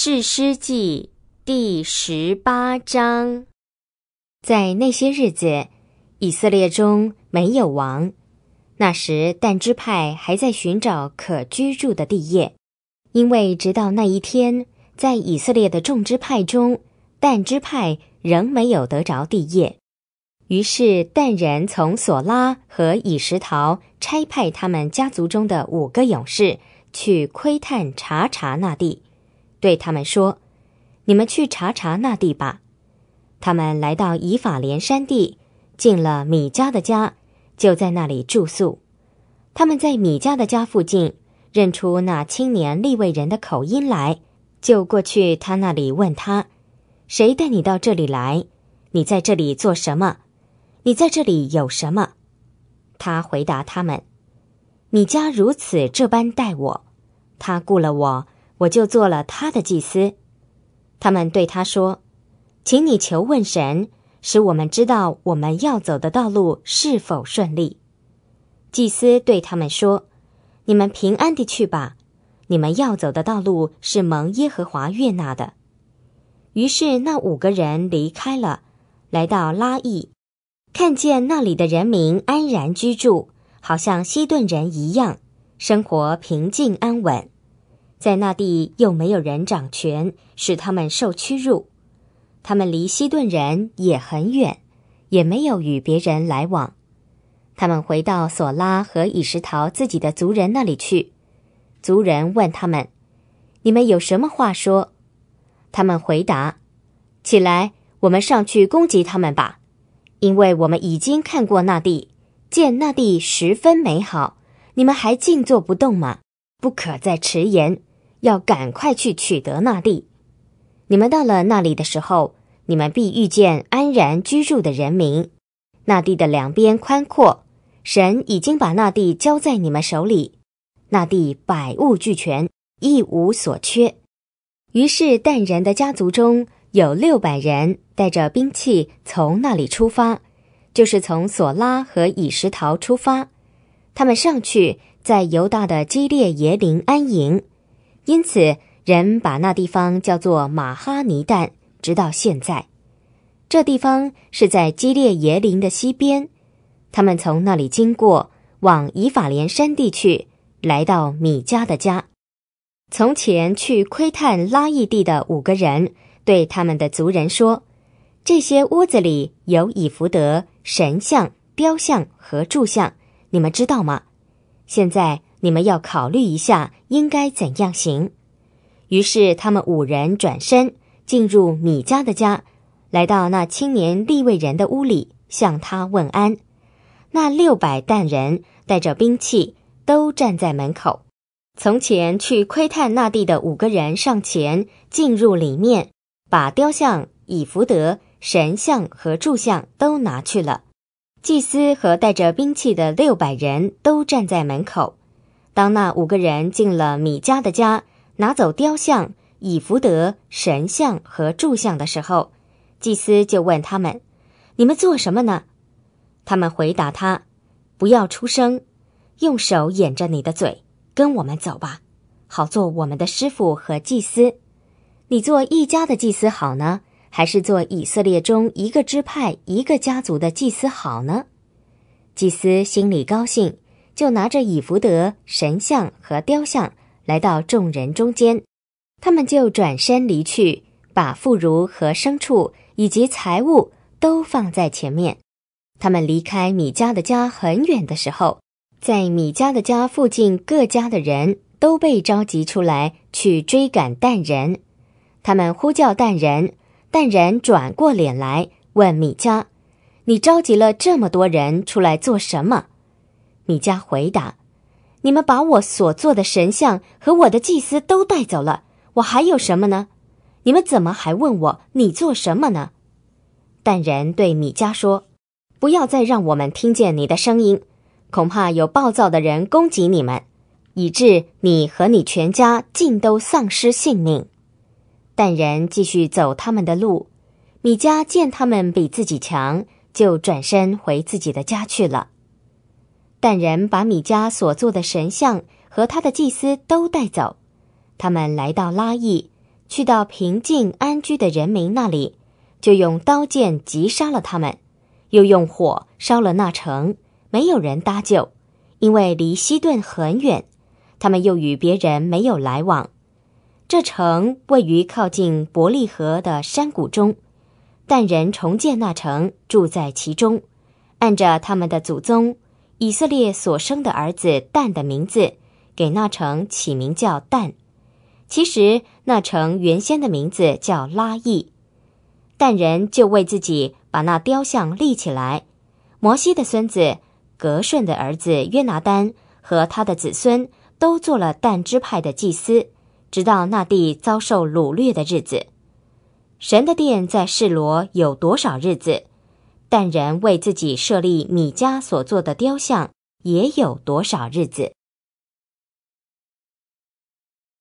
是师记》第十八章，在那些日子，以色列中没有王。那时，但支派还在寻找可居住的地业，因为直到那一天，在以色列的众支派中，但支派仍没有得着地业。于是，但人从索拉和以石陶差派他们家族中的五个勇士去窥探查查那地。对他们说：“你们去查查那地吧。”他们来到以法莲山地，进了米家的家，就在那里住宿。他们在米家的家附近认出那青年利未人的口音来，就过去他那里问他：“谁带你到这里来？你在这里做什么？你在这里有什么？”他回答他们：“米家如此这般待我，他雇了我。”我就做了他的祭司。他们对他说：“请你求问神，使我们知道我们要走的道路是否顺利。”祭司对他们说：“你们平安地去吧，你们要走的道路是蒙耶和华悦纳的。”于是那五个人离开了，来到拉邑，看见那里的人民安然居住，好像西顿人一样，生活平静安稳。在那地又没有人掌权，使他们受屈辱。他们离希顿人也很远，也没有与别人来往。他们回到索拉和以石陶自己的族人那里去。族人问他们：“你们有什么话说？”他们回答：“起来，我们上去攻击他们吧，因为我们已经看过那地，见那地十分美好。你们还静坐不动吗？不可再迟延。”要赶快去取得那地。你们到了那里的时候，你们必遇见安然居住的人民。那地的两边宽阔，神已经把那地交在你们手里。那地百物俱全，一无所缺。于是但人的家族中有六百人带着兵器从那里出发，就是从索拉和以石陶出发。他们上去，在犹大的基列耶林安营。因此，人把那地方叫做马哈尼旦。直到现在，这地方是在基列耶林的西边。他们从那里经过，往以法莲山地去，来到米迦的家。从前去窥探拉亿地的五个人，对他们的族人说：“这些屋子里有以福德神像、雕像和柱像，你们知道吗？”现在。你们要考虑一下，应该怎样行？于是他们五人转身进入米迦的家，来到那青年利未人的屋里，向他问安。那六百担人带着兵器都站在门口。从前去窥探那地的五个人上前进入里面，把雕像以福德、神像和柱像都拿去了。祭司和带着兵器的六百人都站在门口。当那五个人进了米迦的家，拿走雕像、以福德神像和柱像的时候，祭司就问他们：“你们做什么呢？”他们回答他：“不要出声，用手掩着你的嘴，跟我们走吧，好做我们的师傅和祭司。你做一家的祭司好呢，还是做以色列中一个支派、一个家族的祭司好呢？”祭司心里高兴。就拿着以福德神像和雕像来到众人中间，他们就转身离去，把妇孺和牲畜以及财物都放在前面。他们离开米迦的家很远的时候，在米迦的家附近各家的人都被召集出来去追赶但人。他们呼叫但人，但人转过脸来问米迦：“你召集了这么多人出来做什么？”米迦回答：“你们把我所做的神像和我的祭司都带走了，我还有什么呢？你们怎么还问我你做什么呢？”但人对米迦说：“不要再让我们听见你的声音，恐怕有暴躁的人攻击你们，以致你和你全家尽都丧失性命。”但人继续走他们的路，米迦见他们比自己强，就转身回自己的家去了。但人把米迦所做的神像和他的祭司都带走，他们来到拉邑，去到平静安居的人民那里，就用刀剑击杀了他们，又用火烧了那城。没有人搭救，因为离西顿很远，他们又与别人没有来往。这城位于靠近伯利河的山谷中，但人重建那城，住在其中，按着他们的祖宗。以色列所生的儿子旦的名字，给那城起名叫旦。其实那城原先的名字叫拉亿，但人就为自己把那雕像立起来。摩西的孙子格顺的儿子约拿丹和他的子孙都做了旦支派的祭司，直到那地遭受掳掠的日子。神的殿在示罗有多少日子？但人为自己设立米迦所做的雕像，也有多少日子？